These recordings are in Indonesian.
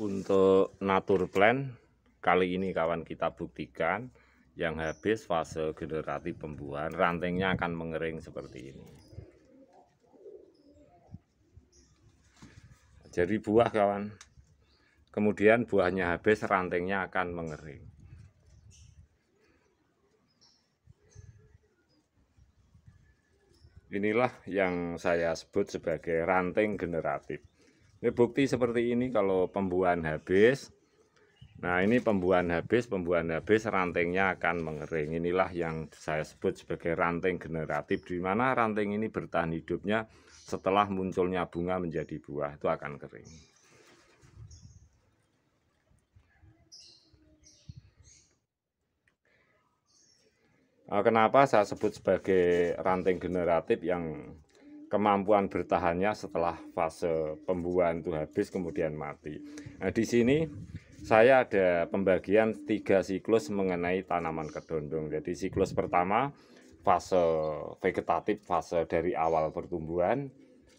Untuk natur plan kali ini kawan kita buktikan yang habis fase generatif pembuahan rantingnya akan mengering seperti ini. Jadi buah kawan. Kemudian buahnya habis rantingnya akan mengering. Inilah yang saya sebut sebagai ranting generatif. Ini bukti seperti ini kalau pembuahan habis. Nah ini pembuahan habis, pembuahan habis rantingnya akan mengering. Inilah yang saya sebut sebagai ranting generatif, di mana ranting ini bertahan hidupnya setelah munculnya bunga menjadi buah itu akan kering. Nah, kenapa saya sebut sebagai ranting generatif yang kemampuan bertahannya setelah fase pembuahan itu habis kemudian mati. Nah, di sini saya ada pembagian tiga siklus mengenai tanaman kedondong. Jadi siklus pertama fase vegetatif, fase dari awal pertumbuhan.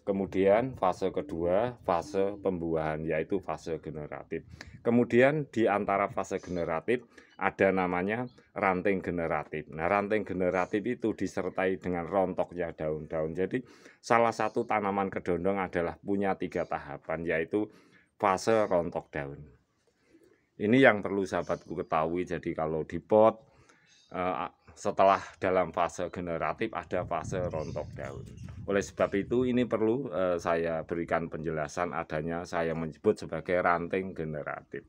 Kemudian fase kedua, fase pembuahan yaitu fase generatif. Kemudian di antara fase generatif ada namanya ranting generatif. Nah, ranting generatif itu disertai dengan rontoknya daun-daun. Jadi, salah satu tanaman kedondong adalah punya tiga tahapan yaitu fase rontok daun. Ini yang perlu sahabatku ketahui. Jadi, kalau di pot eh, setelah dalam fase generatif ada fase rontok daun. Oleh sebab itu ini perlu eh, saya berikan penjelasan adanya saya menyebut sebagai ranting generatif.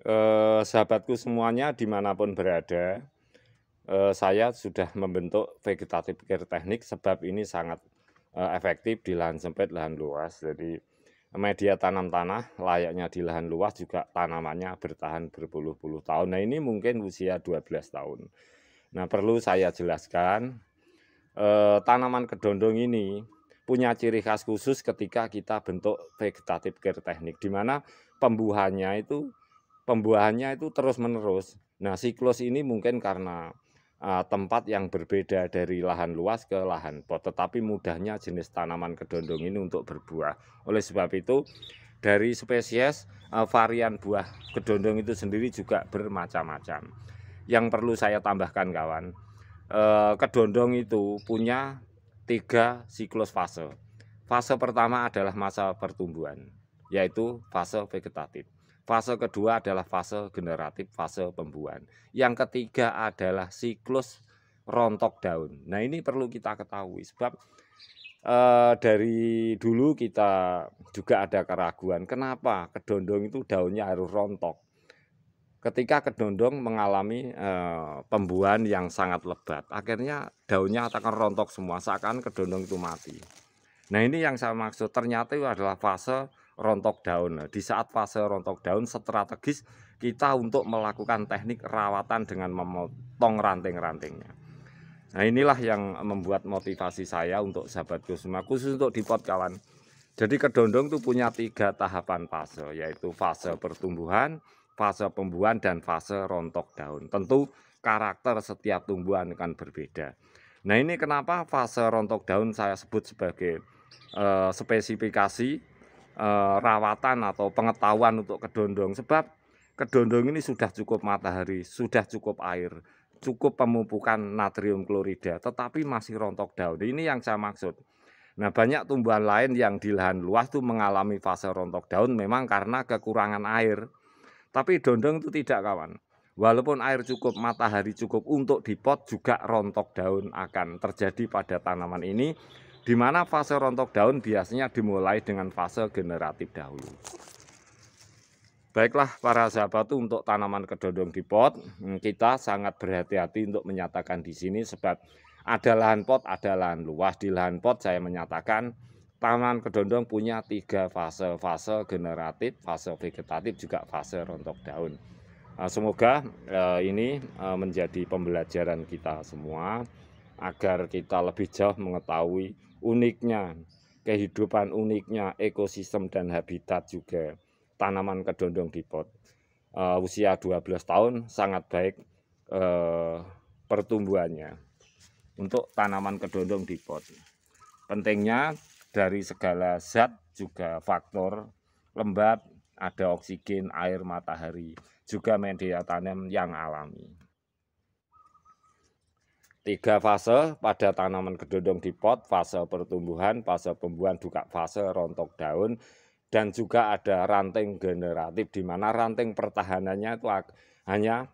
Eh, sahabatku semuanya dimanapun berada, eh, saya sudah membentuk vegetatif care teknik sebab ini sangat Eh, efektif di lahan sempit, lahan luas. Jadi media tanam tanah layaknya di lahan luas juga tanamannya bertahan berpuluh-puluh tahun. Nah ini mungkin usia 12 tahun. Nah perlu saya jelaskan eh, tanaman kedondong ini punya ciri khas khusus ketika kita bentuk vegetatif care teknik di mana pembuahannya itu pembuahannya itu terus menerus. Nah siklus ini mungkin karena Eh, tempat yang berbeda dari lahan luas ke lahan pot. Tetapi mudahnya jenis tanaman kedondong ini untuk berbuah. Oleh sebab itu dari spesies eh, varian buah kedondong itu sendiri juga bermacam-macam. Yang perlu saya tambahkan kawan, eh, kedondong itu punya tiga siklus fase. Fase pertama adalah masa pertumbuhan, yaitu fase vegetatif. Fase kedua adalah fase generatif, fase pembuahan. Yang ketiga adalah siklus rontok daun. Nah ini perlu kita ketahui sebab e, dari dulu kita juga ada keraguan kenapa kedondong itu daunnya harus rontok. Ketika kedondong mengalami e, pembuahan yang sangat lebat, akhirnya daunnya akan rontok semua seakan kedondong itu mati. Nah ini yang saya maksud ternyata itu adalah fase rontok daun. Nah, di saat fase rontok daun strategis kita untuk melakukan teknik rawatan dengan memotong ranting-rantingnya. Nah inilah yang membuat motivasi saya untuk sahabat kusuma khusus untuk di pot kawan. Jadi kedondong itu punya tiga tahapan fase yaitu fase pertumbuhan, fase pembuahan dan fase rontok daun. Tentu karakter setiap tumbuhan akan berbeda. Nah ini kenapa fase rontok daun saya sebut sebagai eh, spesifikasi Eh, rawatan atau pengetahuan untuk kedondong sebab kedondong ini sudah cukup matahari, sudah cukup air, cukup pemupukan natrium klorida tetapi masih rontok daun. Ini yang saya maksud. Nah, banyak tumbuhan lain yang di lahan luas itu mengalami fase rontok daun memang karena kekurangan air. Tapi dondong itu tidak kawan. Walaupun air cukup, matahari cukup untuk dipot juga rontok daun akan terjadi pada tanaman ini di mana fase rontok daun biasanya dimulai dengan fase generatif dahulu. Baiklah para sahabat untuk tanaman kedondong di pot, hmm, kita sangat berhati-hati untuk menyatakan di sini sebab ada lahan pot, ada lahan luas. Di lahan pot saya menyatakan tanaman kedondong punya tiga fase, fase generatif, fase vegetatif, juga fase rontok daun. Nah, semoga eh, ini eh, menjadi pembelajaran kita semua agar kita lebih jauh mengetahui uniknya, kehidupan uniknya, ekosistem dan habitat juga. Tanaman kedondong di pot. Uh, usia 12 tahun sangat baik uh, pertumbuhannya untuk tanaman kedondong di pot. Pentingnya dari segala zat juga faktor lembab, ada oksigen, air, matahari, juga media tanam yang alami tiga fase pada tanaman kedondong di pot, fase pertumbuhan, fase pembuahan, juga fase rontok daun, dan juga ada ranting generatif di mana ranting pertahanannya itu hanya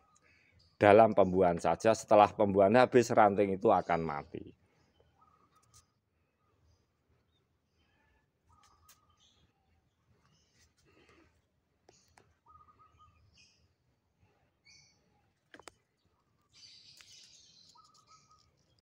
dalam pembuahan saja. Setelah pembuahan habis ranting itu akan mati.